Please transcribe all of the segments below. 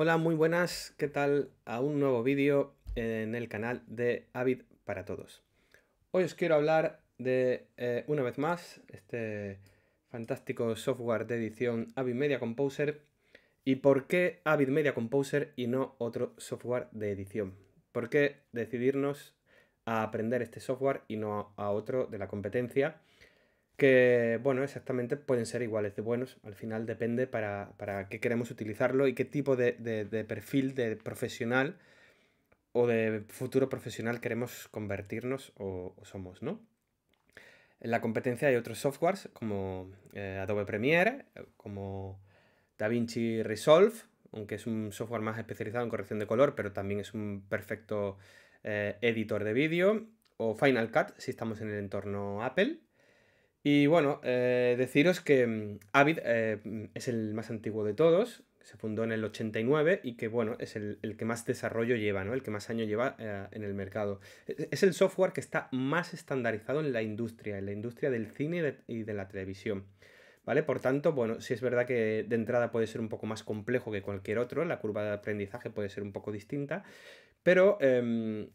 Hola, muy buenas, ¿qué tal? A un nuevo vídeo en el canal de Avid para Todos. Hoy os quiero hablar de, eh, una vez más, este fantástico software de edición Avid Media Composer y por qué Avid Media Composer y no otro software de edición. ¿Por qué decidirnos a aprender este software y no a otro de la competencia? que, bueno, exactamente pueden ser iguales de buenos. Al final depende para, qué queremos utilizarlo y qué tipo de, perfil de profesional o de futuro profesional queremos convertirnos o, somos, ¿no? En la competencia hay otros softwares como eh, Adobe Premiere, eh, como DaVinci Resolve, aunque es un software más especializado en corrección de color, pero también es un perfecto eh, editor de vídeo, o Final Cut si estamos en el entorno Apple. Y bueno, eh, deciros que mm, Avid eh, mm, es el más antiguo de todos, se fundó en el 89 y que bueno, es el, el que más desarrollo lleva, ¿no? El que más año lleva eh, en el mercado. E, e, es, el software que está más estandarizado en la industria, en la industria del cine y de, la televisión. ¿Vale? Por tanto, bueno, si es verdad que de entrada puede ser un poco más complejo que cualquier otro, la curva de aprendizaje puede ser un poco distinta, pero em,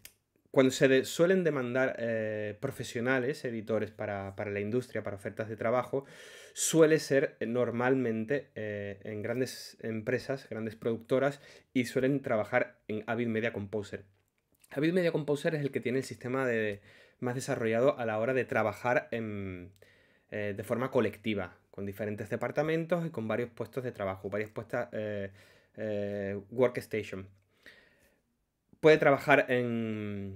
cuando se suelen demandar eh, profesionales, editores para, la industria, para ofertas de trabajo, suele ser eh, normalmente eh, en grandes empresas, grandes productoras y suelen trabajar en Avid Media Composer. Avid Media Composer es el que tiene el sistema de, más desarrollado a la hora de trabajar de forma colectiva, con diferentes departamentos y con varios puestos de trabajo, varias puestas workstation puede trabajar eh,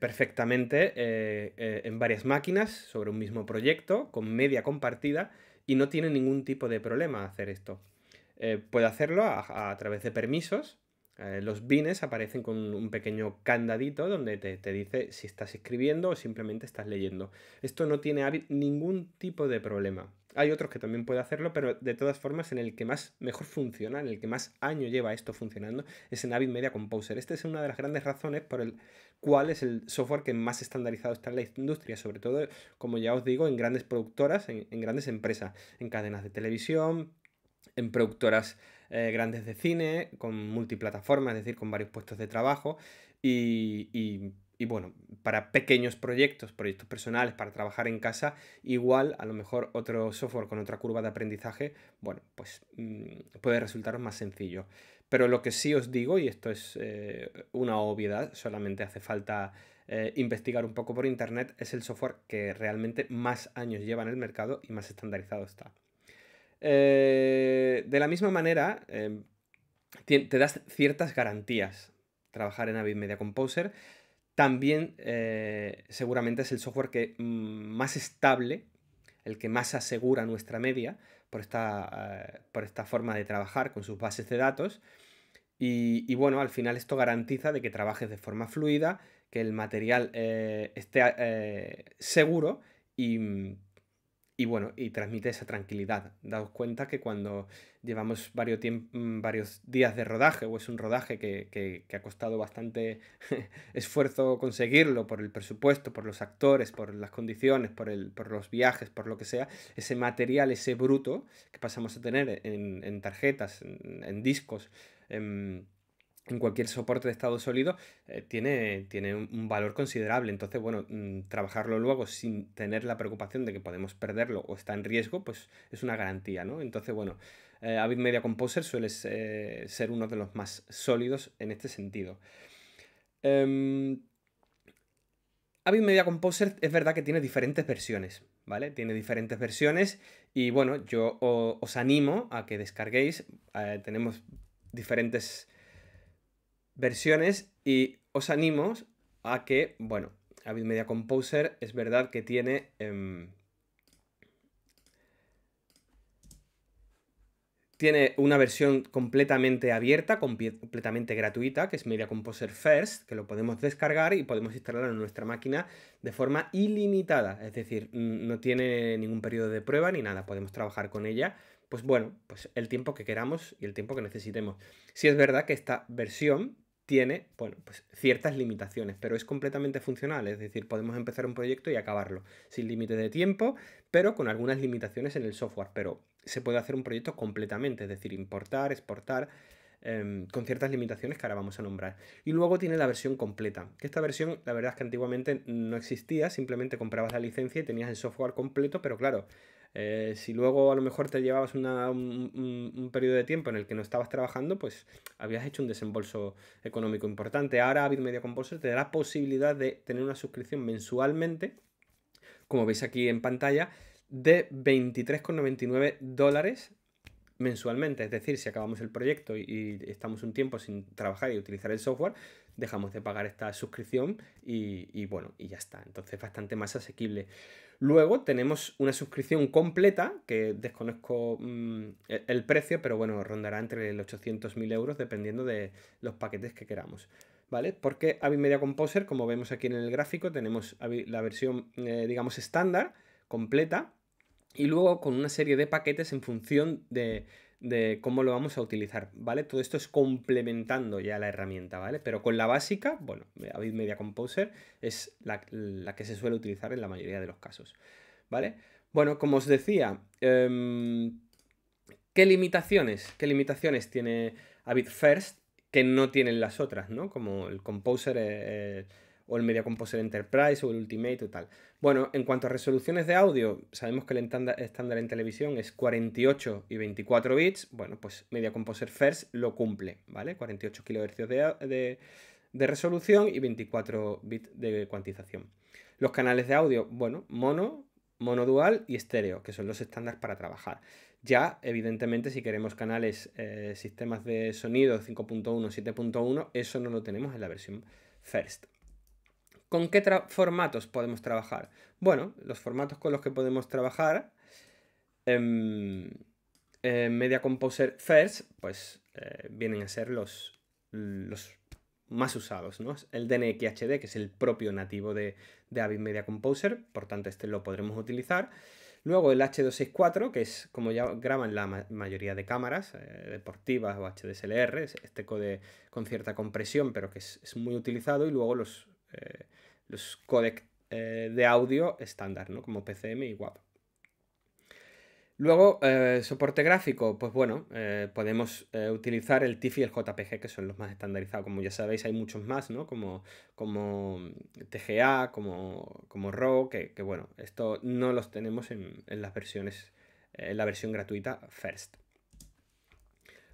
perfectamente eh, eh, en varias máquinas sobre un mismo proyecto, con media compartida, y no tiene ningún tipo de problema hacer esto. puede hacerlo a, través de permisos. los bines aparecen con un pequeño candadito donde te, dice si estás escribiendo o simplemente estás leyendo. Esto no tiene ningún tipo de problema. Hay otros que también puede hacerlo, pero de todas formas, en el que más mejor funciona, en el que más año lleva esto funcionando, es en Avid Media Composer. Esta es una de las grandes razones por el cual es el software que más estandarizado está en la industria, sobre todo, como ya os digo, en grandes productoras, en, grandes empresas, en cadenas de televisión, en productoras eh, grandes de cine, con multiplataformas, es decir, con varios puestos de trabajo. y bueno, para pequeños proyectos, proyectos personales, para trabajar en casa, igual a lo mejor otro software con otra curva de aprendizaje, bueno, pues mm, puede resultar más sencillo. Pero lo que sí os digo, y esto es eh, una obviedad, solamente hace falta eh, investigar un poco por internet, es el software que realmente más años lleva en el mercado y más estandarizado está. Eh, de la misma manera, te das ciertas garantías trabajar en Avid Media Composer también eh, seguramente es el software que mm, más estable, el que más asegura nuestra media por esta, eh, por esta forma de trabajar con sus bases de datos. Y, bueno, al final esto garantiza de que trabajes de forma fluida, que el material eh, esté seguro y, mm, y bueno, y transmite esa tranquilidad. Daos cuenta que cuando llevamos varios, mm, varios días de rodaje, o es un rodaje que, ha costado bastante esfuerzo conseguirlo por el presupuesto, por los actores, por las condiciones, por, el, por los viajes, por lo que sea, ese material, ese bruto que pasamos a tener en, tarjetas, en, en discos, en em, en cualquier soporte de estado sólido eh, tiene, tiene, un valor considerable. Entonces, bueno, mm, trabajarlo luego sin tener la preocupación de que podemos perderlo o está en riesgo, pues es una garantía, ¿no? Entonces, bueno, eh, Avid Media Composer suele eh, ser uno de los más sólidos en este sentido. Em, Avid Media Composer es verdad que tiene diferentes versiones, ¿vale? Tiene diferentes versiones y bueno, yo os animo a que descarguéis. tenemos diferentes versiones y os animo a que, bueno, Avid Media Composer es verdad que tiene... Em, tiene una versión completamente abierta, completamente gratuita, que es Media Composer First, que lo podemos descargar y podemos instalarlo en nuestra máquina de forma ilimitada. Es decir, no tiene ningún periodo de prueba ni nada, podemos trabajar con ella. Pues bueno, pues el tiempo que queramos y el tiempo que necesitemos. Si es verdad que esta versión tiene, bueno, pues ciertas limitaciones, pero es completamente funcional, es decir, podemos empezar un proyecto y acabarlo sin límite de tiempo, pero con algunas limitaciones en el software, pero se puede hacer un proyecto completamente, es decir, importar, exportar, em, con ciertas limitaciones que ahora vamos a nombrar. Y luego tiene la versión completa, que esta versión la verdad es que antiguamente no existía, simplemente comprabas la licencia y tenías el software completo, pero claro, eh, si luego a lo mejor te llevabas un, periodo de tiempo en el que no estabas trabajando, pues habías hecho un desembolso económico importante. Ahora Avid Media Compulsor te da la posibilidad de tener una suscripción mensualmente, como veis aquí en pantalla, de 23,99 dólares mensualmente, es decir, si acabamos el proyecto y, estamos un tiempo sin trabajar y utilizar el software, dejamos de pagar esta suscripción y, bueno, y ya está. Entonces bastante más asequible. Luego tenemos una suscripción completa, que desconozco mm, e, el precio, pero bueno, rondará entre los 800.000 euros dependiendo de los paquetes que queramos. ¿Vale? Porque Avid Media Composer, como vemos aquí en el gráfico, tenemos la versión, eh, digamos, estándar, completa, y luego con una serie de paquetes en función de, cómo lo vamos a utilizar, ¿vale? Todo esto es complementando ya la herramienta, ¿vale? Pero con la básica, bueno, Avid Media Composer es la, que se suele utilizar en la mayoría de los casos, ¿vale? Bueno, como os decía, em, ¿qué limitaciones? ¿Qué limitaciones tiene Avid First que no tienen las otras, ¿no? Como el Composer... Eh, o el Media Composer Enterprise o el Ultimate o tal. Bueno, en cuanto a resoluciones de audio, sabemos que el estándar en televisión es 48 y 24 bits. Bueno, pues Media Composer First lo cumple, ¿vale? 48 kHz de, resolución y 24 bits de cuantización. Los canales de audio, bueno, mono, mono dual y estéreo, que son los estándares para trabajar. Ya, evidentemente, si queremos canales, eh, sistemas de sonido 5.1, 7.1, eso no lo tenemos en la versión First. ¿Con qué formatos podemos trabajar? Bueno, los formatos con los que podemos trabajar, en em, eh, Media Composer First, pues eh, vienen a ser los, más usados, ¿no? El DNXHD, que es el propio nativo de, Avid Media Composer, por tanto este lo podremos utilizar. Luego el H264, que es como ya graban la mayoría de cámaras eh, deportivas o HDSLR, este code con cierta compresión, pero que es, muy utilizado. Y luego los, los codecs eh, de audio estándar, ¿no? Como PCM y WAP. Luego, eh, soporte gráfico, pues bueno, eh, podemos utilizar el TIFF y el JPG, que son los más estandarizados. Como ya sabéis, hay muchos más, ¿no? Como, como TGA, como, como RAW, que, bueno, esto no los tenemos en, en las versiones, en la versión gratuita First.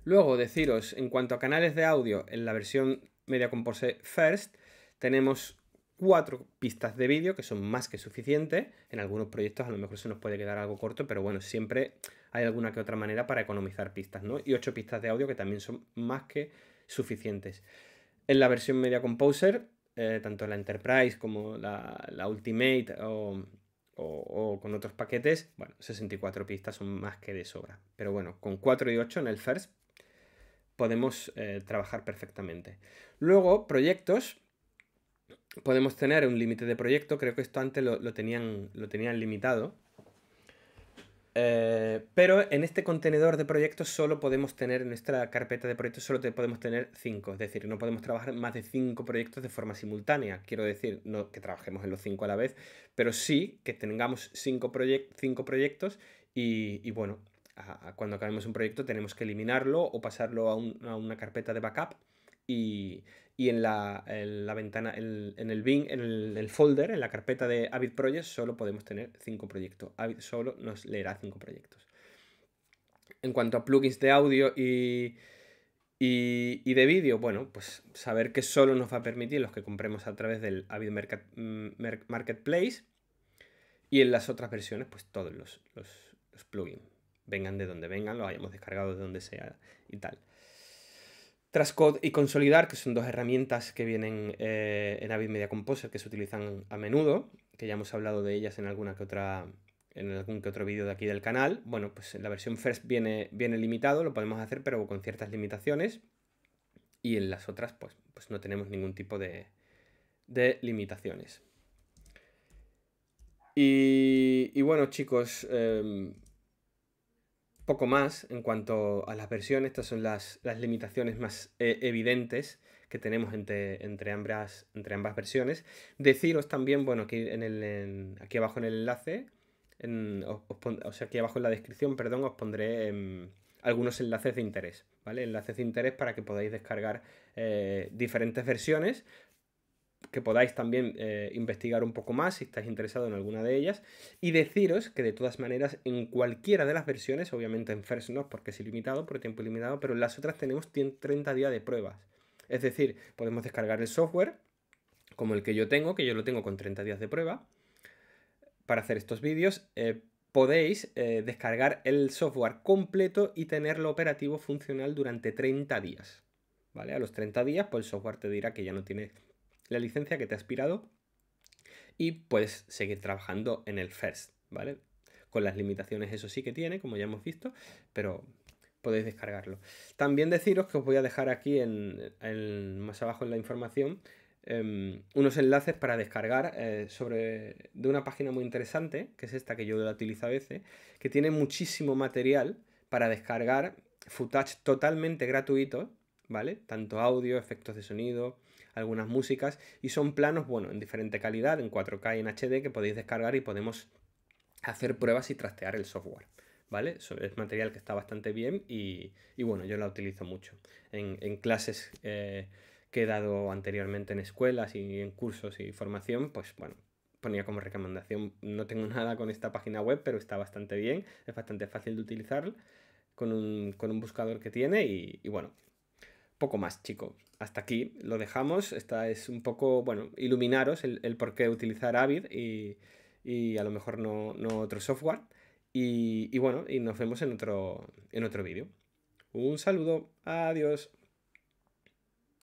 Luego, deciros, en cuanto a canales de audio, en la versión Media Composer First, tenemos cuatro pistas de vídeo que son más que suficientes. En algunos proyectos a lo mejor se nos puede quedar algo corto, pero bueno, siempre hay alguna que otra manera para economizar pistas, ¿no? Y ocho pistas de audio que también son más que suficientes. En la versión Media Composer, eh, tanto la Enterprise como la, Ultimate o, con otros paquetes, bueno, 64 pistas son más que de sobra. Pero bueno, con 4 y 8 en el First podemos eh, trabajar perfectamente. Luego, proyectos podemos tener un límite de proyecto. Creo que esto antes lo, tenían, lo tenían limitado. Eh, pero en este contenedor de proyectos solo podemos tener, en nuestra carpeta de proyectos solo te podemos tener cinco. es decir, no podemos trabajar más de cinco proyectos de forma simultánea. Quiero decir, no que trabajemos en los 5 a la vez, pero sí que tengamos 5 proyectos y, bueno, cuando acabemos un proyecto tenemos que eliminarlo o pasarlo a, a una carpeta de backup y, y en la, ventana, en, en, el bin, en el, folder, en la carpeta de Avid Projects, solo podemos tener 5 proyectos. Avid solo nos leerá 5 proyectos. En cuanto a plugins de audio y, de vídeo, bueno, pues saber que solo nos va a permitir los que compremos a través del Avid mm, Marketplace y en las otras versiones, pues todos los, los plugins, vengan de donde vengan, los hayamos descargado de donde sea y tal. Trascode y Consolidar, que son dos herramientas que vienen eh, en Avid Media Composer, que se utilizan a menudo, que ya hemos hablado de ellas en alguna que otra en algún que otro vídeo de aquí del canal. Bueno, pues la versión First viene, viene limitado, lo podemos hacer, pero con ciertas limitaciones. Y en las otras, pues, pues no tenemos ningún tipo de, limitaciones. Y, bueno, chicos, em, poco más en cuanto a las versiones, estas son las, limitaciones más eh, evidentes que tenemos entre, ambas, entre ambas versiones. Deciros también, bueno, aquí, en aquí abajo en el enlace, sea, aquí abajo en la descripción, perdón, os pondré em, algunos enlaces de interés, ¿vale? Enlaces de interés para que podáis descargar eh, diferentes versiones, que podáis también eh, investigar un poco más si estáis interesados en alguna de ellas. Y deciros que de todas maneras en cualquiera de las versiones, obviamente en First no, porque es ilimitado, por tiempo ilimitado, pero en las otras tenemos 30 días de pruebas. Es decir, podemos descargar el software, como el que yo tengo, que yo lo tengo con 30 días de prueba, para hacer estos vídeos. Eh, podéis eh, descargar el software completo y tenerlo operativo funcional durante 30 días. ¿Vale? A los 30 días, pues el software te dirá que ya no tiene la licencia que te ha aspirado y puedes seguir trabajando en el first, ¿vale? Con las limitaciones eso sí que tiene, como ya hemos visto, pero podéis descargarlo. También deciros que os voy a dejar aquí en, más abajo en la información em, unos enlaces para descargar eh, sobre, de una página muy interesante, que es esta que yo la utilizo a veces, que tiene muchísimo material para descargar footage totalmente gratuito ¿vale? Tanto audio, efectos de sonido, algunas músicas y son planos, bueno, en diferente calidad, en 4K y en HD que podéis descargar y podemos hacer pruebas y trastear el software. ¿Vale? Es material que está bastante bien y, bueno, yo la utilizo mucho en, clases eh, que he dado anteriormente en escuelas y en cursos y formación, pues bueno, ponía como recomendación, no tengo nada con esta página web, pero está bastante bien, es bastante fácil de utilizar con un, buscador que tiene y, y bueno, poco más, chicos. Hasta aquí lo dejamos. Esta es un poco, bueno, iluminaros el, por qué utilizar Avid y, a lo mejor no, no otro software. Y, y, bueno, y nos vemos en otro, en otro vídeo. Un saludo, adiós.